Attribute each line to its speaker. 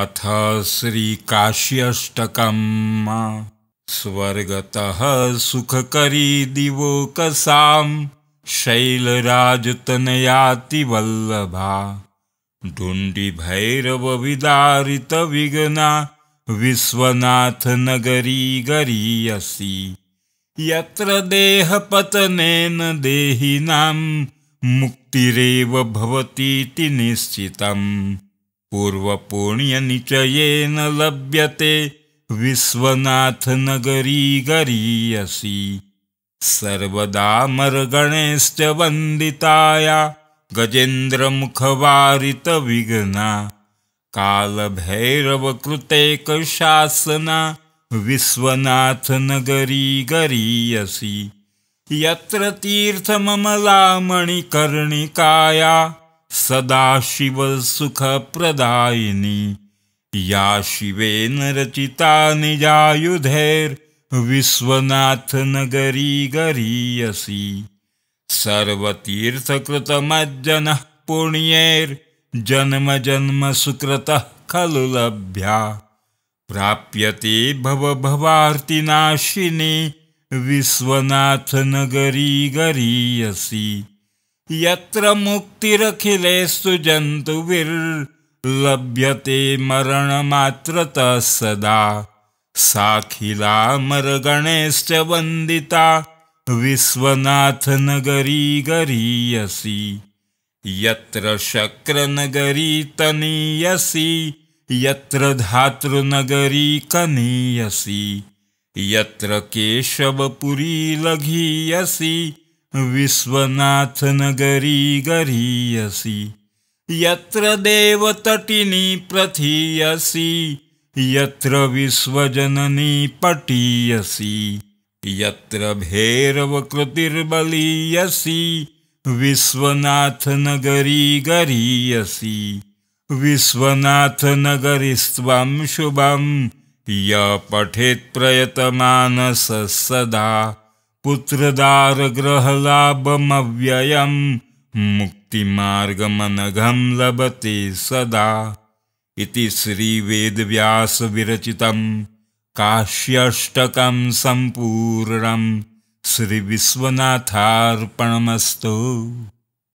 Speaker 1: अथ श्रीकाश्यष्टकम् स्वर्गतः सुखकरी दिवोकसाम् शैलराजतनयाति विश्वनाथ विश्वनाथनगरी गरीयसि यत्र देहपतनेन देहिनाम् मुक्तिरेव भवतीति निश्चितम् पूर्वपुण्यनिचयेन लभ्यते विश्वनाथनगरी गरीयसी सर्वदा मर्गणेश्च वन्दिताया गजेन्द्रमुखवारितविघ्ना कालभैरवकृतेकशासना विश्वनाथनगरी गरीयसी यत्र तीर्थममलामणिकर्णिकाया सदा सुखप्रदायिनी या शिवेन रचिता निजायुधैर्विश्वनाथनगरी गरीयसी सर्वतीर्थकृतमज्जनः जन्म सुकृतः खलु लभ्या प्राप्यते भवभवार्तिनाशिनी विश्वनाथनगरी गरीयसी यत्र मुक्तिरखिलेस्तु जन्तुभिर्लभ्यते मरणमात्रतः सदा साखिलामरगणेश्च वन्दिता विश्वनाथनगरी गरीयसी यत्र शक्रनगरी तनीयसि यत्र धातृनगरी कनीयसी यत्र केशवपुरी लघीयसि विश्वनाथनगरी गरीयसी यत्र देवतटिनी प्रथीयसि यत्र विश्वजननी पठीयसि यत्र भैरवकृतिर्बलीयसि विश्वनाथनगरी गरीयसी विश्वनाथनगरीस्त्वं शुभं य पठेत् सदा पुत्रदारग्रहलाभमव्ययम् मुक्तिमार्गमनघं लभते सदा इति श्रीवेदव्यासविरचितं काश्यष्टकम् सम्पूर्णम् श्रीविश्वनाथार्पणमस्तु